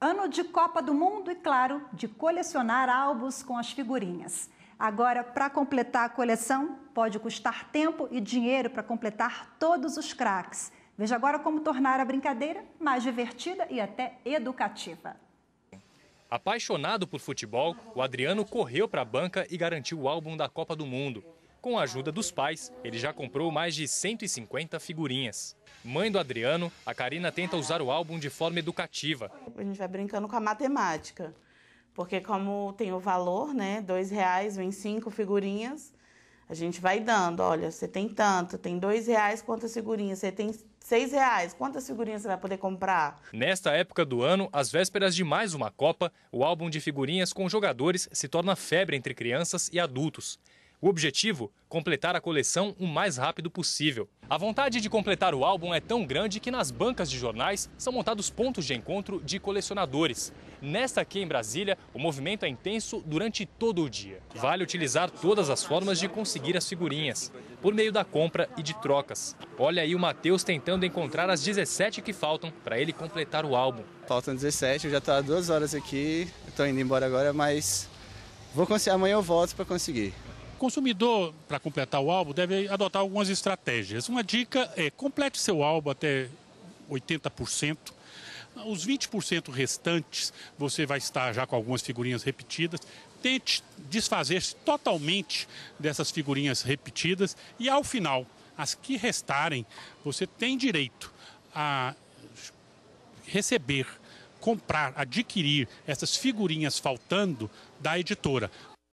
Ano de Copa do Mundo e, claro, de colecionar álbuns com as figurinhas. Agora, para completar a coleção, pode custar tempo e dinheiro para completar todos os craques. Veja agora como tornar a brincadeira mais divertida e até educativa. Apaixonado por futebol, o Adriano correu para a banca e garantiu o álbum da Copa do Mundo. Com a ajuda dos pais, ele já comprou mais de 150 figurinhas. Mãe do Adriano, a Karina tenta usar o álbum de forma educativa. A gente vai brincando com a matemática, porque como tem o valor, né, dois reais vem cinco figurinhas, a gente vai dando, olha, você tem tanto, tem dois reais, quantas figurinhas, você tem seis reais, quantas figurinhas você vai poder comprar? Nesta época do ano, às vésperas de mais uma Copa, o álbum de figurinhas com jogadores se torna febre entre crianças e adultos. O objetivo? Completar a coleção o mais rápido possível. A vontade de completar o álbum é tão grande que nas bancas de jornais são montados pontos de encontro de colecionadores. Nesta aqui em Brasília, o movimento é intenso durante todo o dia. Vale utilizar todas as formas de conseguir as figurinhas, por meio da compra e de trocas. Olha aí o Matheus tentando encontrar as 17 que faltam para ele completar o álbum. Faltam 17, eu já estou há duas horas aqui, estou indo embora agora, mas vou conseguir, amanhã eu volto para conseguir. O consumidor, para completar o álbum, deve adotar algumas estratégias. Uma dica é complete seu álbum até 80%. Os 20% restantes, você vai estar já com algumas figurinhas repetidas. Tente desfazer-se totalmente dessas figurinhas repetidas e, ao final, as que restarem, você tem direito a receber, comprar, adquirir essas figurinhas faltando da editora.